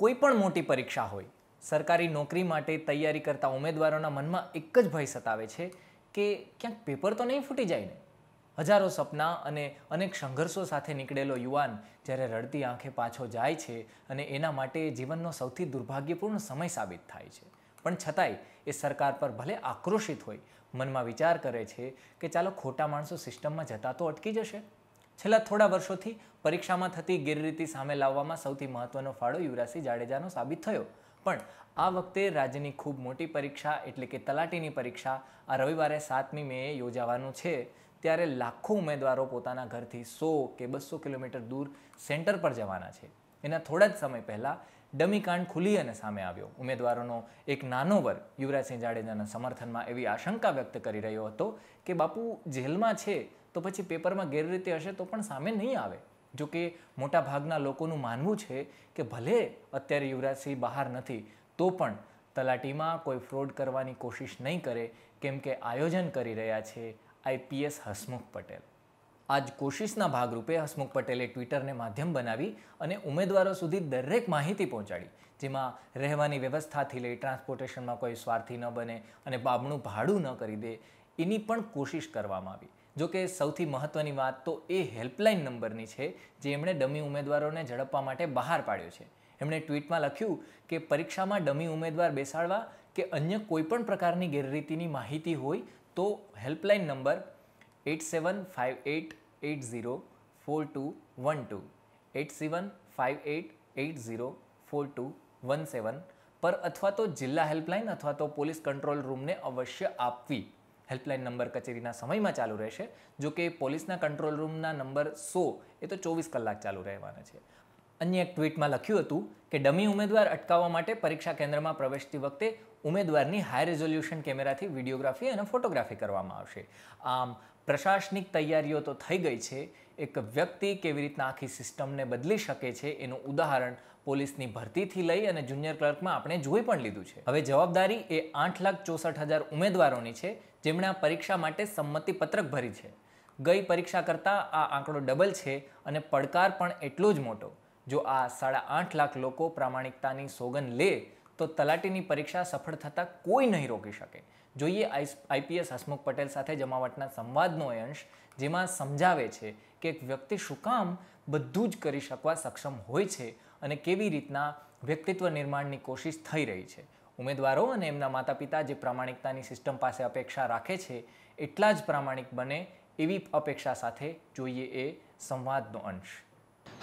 કોઈપણ મોટી પરીક્ષા હોય સરકારી નોકરી માટે તૈયારી કરતા ઉમેદવારોના મનમાં એક જ ભય સતાવે છે કે ક્યાંક પેપર તો નહીં ફૂટી જાય ને હજારો સપના અને અનેક સંઘર્ષો સાથે નીકળેલો યુવાન જ્યારે રડતી આંખે પાછો જાય છે અને એના માટે જીવનનો સૌથી દુર્ભાગ્યપૂર્ણ સમય સાબિત થાય છે પણ છતાંય એ સરકાર પર ભલે આક્રોશિત હોય મનમાં વિચાર કરે છે કે ચાલો ખોટા માણસો સિસ્ટમમાં જતા તો અટકી જશે છેલ્લા થોડા વર્ષોથી પરીક્ષામાં થતી ગેરરીતિ સામે લાવવામાં સૌથી મહત્વનો ફાળો યુવરાજસિંહ જાડેજાનો સાબિત થયો પણ આ વખતે રાજ્યની ખૂબ મોટી પરીક્ષા એટલે કે તલાટીની પરીક્ષા આ રવિવારે સાતમી મેએ યોજાવાનું છે ત્યારે લાખો ઉમેદવારો પોતાના ઘરથી સો કે બસો કિલોમીટર દૂર સેન્ટર પર જવાના છે એના થોડા જ સમય પહેલાં ડમીકાંડ ખુલી અને સામે આવ્યો ઉમેદવારોનો એક નાનો વર્ગ યુવરાજસિંહ જાડેજાના સમર્થનમાં એવી આશંકા વ્યક્ત કરી રહ્યો હતો કે બાપુ જેલમાં છે તો પછી પેપરમાં ગેરરીતિ હશે તો પણ સામે નહીં આવે જો કે મોટા ભાગના લોકોનું માનવું છે કે ભલે અત્યારે યુવરાજસિંહ બહાર નથી તો પણ તલાટીમાં કોઈ ફ્રોડ કરવાની કોશિશ નહીં કરે કેમ કે આયોજન કરી રહ્યા છે આઈપીએસ હસમુખ પટેલ આજ કોશિશના ભાગરૂપે હસમુખ પટેલે ટ્વિટરને માધ્યમ બનાવી અને ઉમેદવારો સુધી દરેક માહિતી પહોંચાડી જેમાં રહેવાની વ્યવસ્થાથી લઈ ટ્રાન્સપોર્ટેશનમાં કોઈ સ્વાર્થી ન બને અને બાબણું ભાડું ન કરી દે એની પણ કોશિશ કરવામાં આવી જો કે સૌથી મહત્ત્વની વાત તો એ હેલ્પલાઇન નંબરની છે જે એમણે ડમી ઉમેદવારોને ઝડપવા માટે બહાર પાડ્યો છે એમણે ટ્વીટમાં લખ્યું કે પરીક્ષામાં ડમી ઉમેદવાર બેસાડવા કે અન્ય કોઈપણ પ્રકારની ગેરરીતિની માહિતી હોય તો helpline number eight seven five eight eight zero four two one two eight seven five eight eight zero four two one seven પર અથવા તો જિલ્લા હેલ્પલાઇન અથવા તો પોલીસ કંટ્રોલ રૂમને અવશ્ય આપવી હેલ્પલાઇન નંબર કચેરીના સમયમાં ચાલુ રહેશે જો કે પોલીસના કંટ્રોલ રૂમના નંબર સો એ તો ચોવીસ કલાક ચાલુ રહેવાના છે અન્ય એક ટ્વીટમાં લખ્યું હતું કે ડમી ઉમેદવાર અટકાવવા માટે પરીક્ષા કેન્દ્રમાં પ્રવેશતી વખતે ઉમેદવારની હાઈ રેઝોલ્યુશન કેમેરાથી વિડીયોગ્રાફી અને ફોટોગ્રાફી કરવામાં આવશે આમ પ્રશાસનિક તૈયારીઓ તો થઈ ગઈ છે એક વ્યક્તિ કેવી રીતના આખી સિસ્ટમને બદલી શકે છે એનું ઉદાહરણ પોલીસની ભરતીથી લઈ અને જુનિયર ક્લર્કમાં આપણે જોઈ પણ લીધું છે હવે જવાબદારી એ આઠ લાખ ચોસઠ હજાર ઉમેદવારોની છે જેમણે આ પરીક્ષા માટે સંમતિપત્રક ભરી છે ગઈ પરીક્ષા કરતાં આ આંકડો ડબલ છે અને પડકાર પણ એટલો જ મોટો જો આ સાડા આઠ લાખ લોકો પ્રામાણિકતાની સોગન લે તો તલાટીની પરીક્ષા સફળ થતાં કોઈ નહીં રોકી શકે જોઈએ આઈપીએસ હસમુખ પટેલ સાથે જમાવટના સંવાદનો એ અંશ જેમાં સમજાવે છે કે એક વ્યક્તિ શું કામ બધું જ કરી શકવા સક્ષમ હોય છે અને કેવી રીતના વ્યક્તિત્વ નિર્માણની કોશિશ થઈ રહી છે ઉમેદવારો અને એમના માતા પિતા જે પ્રામાણિકતાની સિસ્ટમ પાસે અપેક્ષા રાખે છે એટલા જ પ્રામાણિક બને એવી અપેક્ષા સાથે જોઈએ એ સંવાદનો અંશ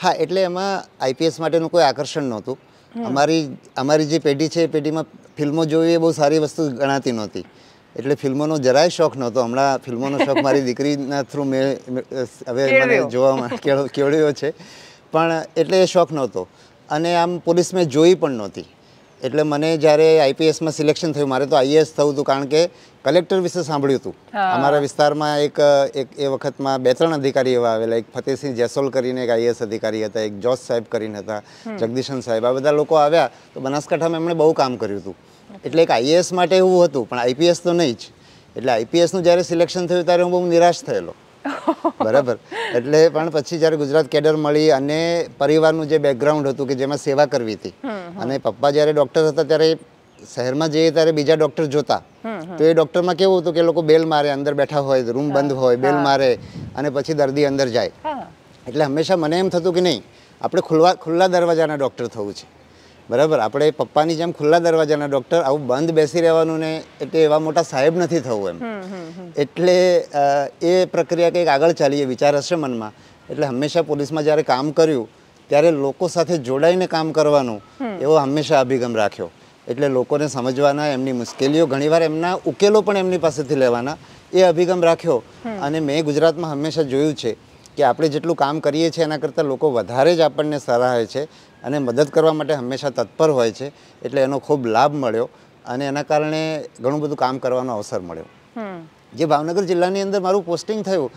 હા એટલે એમાં આઈપીએસ માટેનું કોઈ આકર્ષણ નહોતું અમારી અમારી જે પેઢી છે એ પેઢીમાં ફિલ્મો જોવી એ બહુ સારી વસ્તુ ગણાતી નહોતી એટલે ફિલ્મોનો જરાય શોખ નહોતો હમણાં ફિલ્મોનો શોખ મારી દીકરીના થ્રુ મેં હવે મને જોવામાં કેળવ્યો છે પણ એટલે એ શોખ નહોતો અને આમ પોલીસ મેં જોઈ પણ નહોતી એટલે મને જ્યારે આઈપીએસમાં સિલેક્શન થયું મારે તો આઈએએસ થવું હતું કારણ કે કલેક્ટર વિશે સાંભળ્યું હતું અમારા વિસ્તારમાં એક એક એ વખતમાં બે ત્રણ અધિકારી એવા આવેલા એક ફતેહસિંહ જેસોલ કરીને એક આઈએએસ અધિકારી હતા એક જોસ સાહેબ કરીને હતા જગદીશન સાહેબ આ બધા લોકો આવ્યા તો બનાસકાંઠામાં એમણે બહુ કામ કર્યું હતું એટલે એક આઈએએસ માટે એવું હતું પણ આઈપીએસ તો નહીં જ એટલે આઈપીએસનું જ્યારે સિલેક્શન થયું ત્યારે હું બહુ નિરાશ થયેલો બરાબર એટલે પણ પછી જ્યારે ગુજરાત કેડર મળી અને પરિવારનું જે બેકગ્રાઉન્ડ હતું કે જેમાં સેવા કરવી હતી અને પપ્પા જ્યારે ડૉક્ટર હતા ત્યારે શહેરમાં જઈએ ત્યારે બીજા ડૉક્ટર જોતા તો એ ડૉક્ટરમાં કેવું હતું કે લોકો બેલ મારે અંદર બેઠા હોય રૂમ બંધ હોય બેલ મારે અને પછી દર્દી અંદર જાય એટલે હંમેશા મને એમ થતું કે નહીં આપણે ખુલ્લા ખુલ્લા દરવાજાના ડૉક્ટર થવું છે બરાબર આપણે પપ્પાની જેમ ખુલ્લા દરવાજાના ડૉક્ટર આવું બંધ બેસી રહેવાનું ને એટલે એવા મોટા સાહેબ નથી થવું એમ એટલે એ પ્રક્રિયા કંઈક આગળ ચાલી એ વિચાર હશે મનમાં એટલે હંમેશા પોલીસમાં જ્યારે કામ કર્યું ત્યારે લોકો સાથે જોડાઈને કામ કરવાનું એવો હંમેશા અભિગમ રાખ્યો એટલે લોકોને સમજવાના એમની મુશ્કેલીઓ ઘણીવાર એમના ઉકેલો પણ એમની પાસેથી લેવાના એ અભિગમ રાખ્યો અને મેં ગુજરાતમાં હંમેશા જોયું છે કે આપણે જેટલું કામ કરીએ છીએ એના કરતાં લોકો વધારે જ આપણને સરાહે છે અને મદદ કરવા માટે હંમેશા તત્પર હોય છે એટલે એનો ખૂબ લાભ મળ્યો અને એના કારણે ઘણું બધું કામ કરવાનો અવસર મળ્યો જે ભાવનગર જિલ્લાની અંદર મારું પોસ્ટિંગ થયું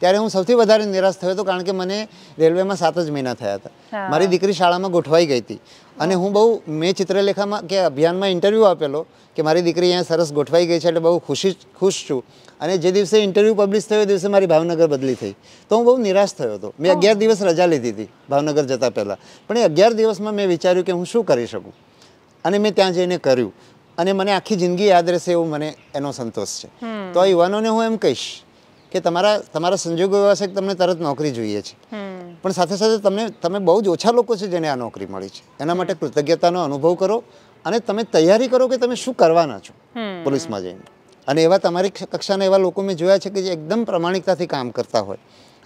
ત્યારે હું સૌથી વધારે નિરાશ થયો તો કારણ કે મને રેલવેમાં સાત જ મહિના થયા હતા મારી દીકરી શાળામાં ગોઠવાય ગઈ હતી અને હું બહુ મે ચિત્રલેખામાં કે અભિયાનમાં ઇન્ટરવ્યુ આપેલો કે મારી દીકરી અહીંયા સરસ ગોઠવાય ગઈ છે એટલે બહુ ખુશી ખુશ છું અને જે દિવસે ઇન્ટરવ્યુ પબ્લિશ થયો એ દિવસે મારી ભાવનગર બદલી થઈ તો હું બહુ નિરાશ થયો તો મે 11 દિવસ રજા લીધી હતી ભાવનગર જતા પહેલા પણ એ 11 દિવસમાં મે વિચાર્યું કે હું શું કરી શકું અને મે ત્યાં જઈને કર્યું અને મને આખી જિંદગી યાદ રહેશે એવું મને એનો સંતોષ છે તો આ યુવાનોને હું એમ કહીશ કે તમારા તમારા સંજોગો એવા છે કે તમને તરત નોકરી જોઈએ છે પણ સાથે સાથે તમને તમે બહુ જ ઓછા લોકો છે જેને આ નોકરી મળી છે એના માટે કૃતજ્ઞતાનો અનુભવ કરો અને તમે તૈયારી કરો કે તમે શું કરવાના છો પોલીસમાં જઈને અને એવા તમારી કક્ષાના એવા લોકો મેં જોયા છે કે જે એકદમ પ્રામાણિકતાથી કામ કરતા હોય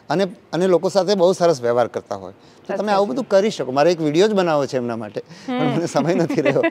અને અને લોકો સાથે બહુ સરસ વ્યવહાર કરતા હોય તો તમે આવું બધું કરી શકો મારે એક વિડીયો જ બનાવવો છે એમના માટે પણ મને સમય નથી રહ્યો